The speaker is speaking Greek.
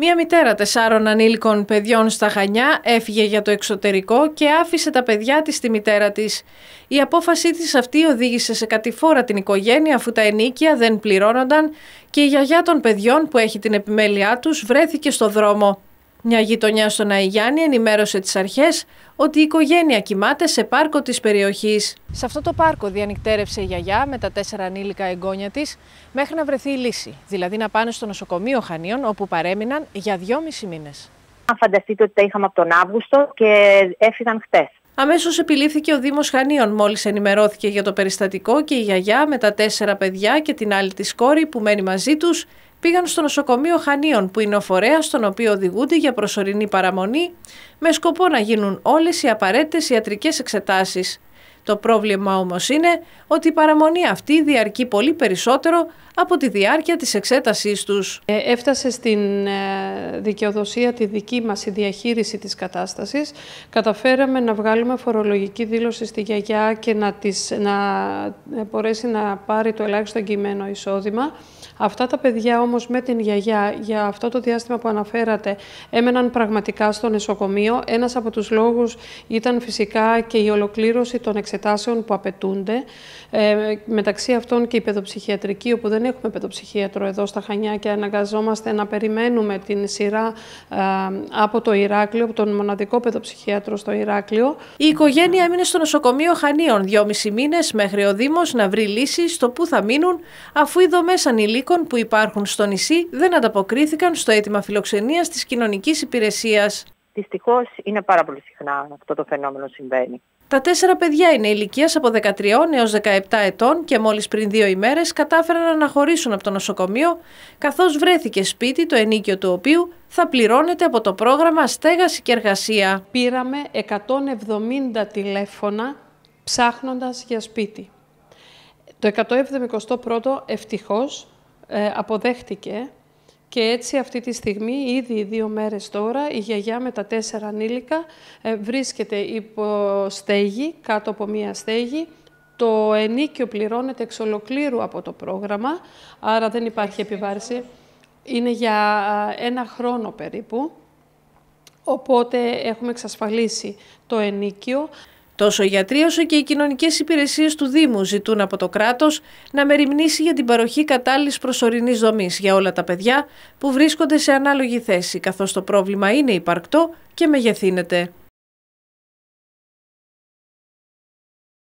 Μία μητέρα τεσσάρων ανήλικων παιδιών στα Χανιά έφυγε για το εξωτερικό και άφησε τα παιδιά της στη μητέρα της. Η απόφασή της αυτή οδήγησε σε κατηφόρα την οικογένεια αφού τα ενίκια δεν πληρώνονταν και η γιαγιά των παιδιών που έχει την επιμέλειά τους βρέθηκε στο δρόμο. Μια γειτονιά στον Ναϊγιάννη ενημέρωσε τις αρχές ότι η οικογένεια κοιμάται σε πάρκο της περιοχής. Σε αυτό το πάρκο διανυκτέρευσε η γιαγιά με τα τέσσερα ανήλικα εγγόνια της μέχρι να βρεθεί η λύση, δηλαδή να πάνε στο νοσοκομείο Χανίων όπου παρέμειναν για δυόμιση μήνες. Αν φανταστείτε ότι τα είχαμε από τον Αύγουστο και έφυγαν χτες. Αμέσως επιλήφθηκε ο Δήμος Χανίων μόλις ενημερώθηκε για το περιστατικό και η γιαγιά με τα τέσσερα παιδιά και την άλλη της κόρη που μένει μαζί τους πήγαν στο νοσοκομείο Χανίων, που είναι ο φορέας στον οποίο οδηγούνται για προσωρινή παραμονή, με σκοπό να γίνουν όλες οι απαραίτητες ιατρικές εξετάσεις. Το πρόβλημα όμως είναι ότι η παραμονή αυτή διαρκεί πολύ περισσότερο από τη διάρκεια της εξέτασής τους. Ε, έφτασε στην ε, δικαιοδοσία τη δική μας η διαχείριση της κατάστασης. Καταφέραμε να βγάλουμε φορολογική δήλωση στη γιαγιά και να, τις, να μπορέσει να πάρει το ελάχιστο εγκυμένο εισόδημα. Αυτά τα παιδιά όμως με την γιαγιά για αυτό το διάστημα που αναφέρατε έμεναν πραγματικά στο νοσοκομείο. Ένας από τους λόγους ήταν φυσικά και η ολοκλήρωση των εξετάσεων που απαιτούνται. Ε, μεταξύ αυτών και η παιδοψυχιατρική, όπου δεν έχουμε παιδοψυχίατρο εδώ στα Χανιά και αναγκαζόμαστε να περιμένουμε την σειρά ε, από το Ηράκλειο, από τον μοναδικό παιδοψυχίατρο στο Ηράκλειο. Η οικογένεια έμεινε στο νοσοκομείο Χανίων δυόμισι μήνες μέχρι ο Δήμος να βρει λύσει στο πού θα μείνουν, αφού οι δομές ανηλίκων που υπάρχουν στο νησί δεν ανταποκρίθηκαν στο αίτημα φιλοξενίας της κοινωνικής υπηρεσίας. Δυστυχώς είναι πάρα πολύ συχνά αυτό το φαινόμενο συμβαίνει. Τα τέσσερα παιδιά είναι ηλικίας από 13 έως 17 ετών και μόλις πριν δύο ημέρες κατάφεραν να αναχωρήσουν από το νοσοκομείο καθώς βρέθηκε σπίτι το ενίκιο του οποίου θα πληρώνεται από το πρόγραμμα Στέγαση και Εργασία. Πήραμε 170 τηλέφωνα ψάχνοντας για σπίτι. Το 171ο ευτυχώς ε, αποδέχτηκε και έτσι αυτή τη στιγμή, ήδη δύο μέρες τώρα, η γιαγιά με τα τέσσερα ανήλικα ε, βρίσκεται υπό στέγη, κάτω από μία στέγη. Το ενίκιο πληρώνεται εξ ολοκλήρου από το πρόγραμμα, άρα δεν υπάρχει επιβάρηση. Είναι για ένα χρόνο περίπου, οπότε έχουμε εξασφαλίσει το ενίκιο. Τόσο οι γιατροί όσο και οι κοινωνικές υπηρεσίες του Δήμου ζητούν από το κράτος να μεριμνήσει για την παροχή κατάλληλης προσωρινής δομής για όλα τα παιδιά που βρίσκονται σε ανάλογη θέση, καθώς το πρόβλημα είναι υπαρκτό και μεγεθύνεται.